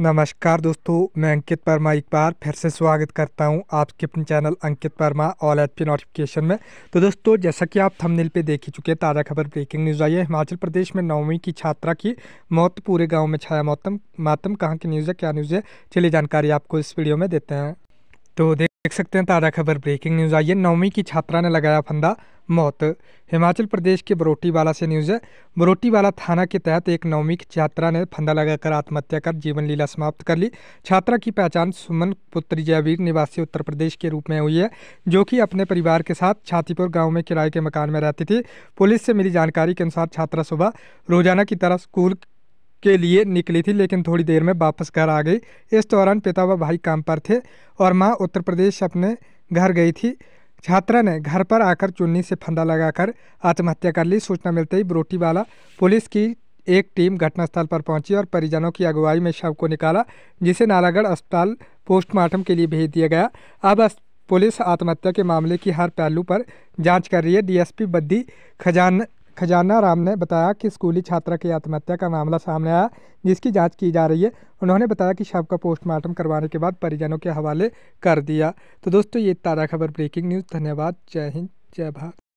नमस्कार दोस्तों मैं अंकित वर्मा एक बार फिर से स्वागत करता हूं आपके अपने channel Ankit Verma all H P notification में तो दोस्तों जैसा कि आप थंबनेल पे देख ही चुके हैं ताज़ा खबर ब्रेकिंग न्यूज़ आई है हिमाचल प्रदेश में नौवीं की छात्रा की मौत पूरे गांव में छाया मौतम मातम कहाँ की न्यूज़ है क्या न्यूज़ है चलिए जानकारी आपको इस वीडियो में देते हैं तो देख सकते हैं ताज़ा खबर ब्रेकिंग न्यूज़ आई है नौवीं की छात्रा ने लगाया फंदा मौत हिमाचल प्रदेश के बरोटीवाला से न्यूज़ है बरोटीवाला थाना के तहत एक नौवीं की छात्रा ने फंदा लगाकर आत्महत्या कर जीवन लीला समाप्त कर ली छात्रा की पहचान सुमन पुत्र जयवीर निवासी उत्तर प्रदेश के रूप में हुई है जो कि अपने परिवार के साथ छातीपुर गाँव में किराए के मकान में रहती थी पुलिस से मिली जानकारी के अनुसार छात्रा सुबह रोजाना की तरह स्कूल के लिए निकली थी लेकिन थोड़ी देर में वापस घर आ गई इस दौरान पिता व भाई काम पर थे और माँ उत्तर प्रदेश अपने घर गई थी छात्रा ने घर पर आकर चुन्नी से फंदा लगाकर आत्महत्या कर ली सूचना मिलते ही बरोटीवाला पुलिस की एक टीम घटनास्थल पर पहुंची और परिजनों की अगुवाई में शव को निकाला जिसे नालागढ़ अस्पताल पोस्टमार्टम के लिए भेज दिया गया अब पुलिस आत्महत्या के मामले की हर पहलू पर जांच कर रही है डीएसपी बद्दी खजान खजाना राम ने बताया कि स्कूली छात्रा की आत्महत्या का मामला सामने आया जिसकी जांच की जा रही है उन्होंने बताया कि शव का पोस्टमार्टम करवाने के बाद परिजनों के हवाले कर दिया तो दोस्तों ये ताज़ा खबर ब्रेकिंग न्यूज़ धन्यवाद जय हिंद जय भारत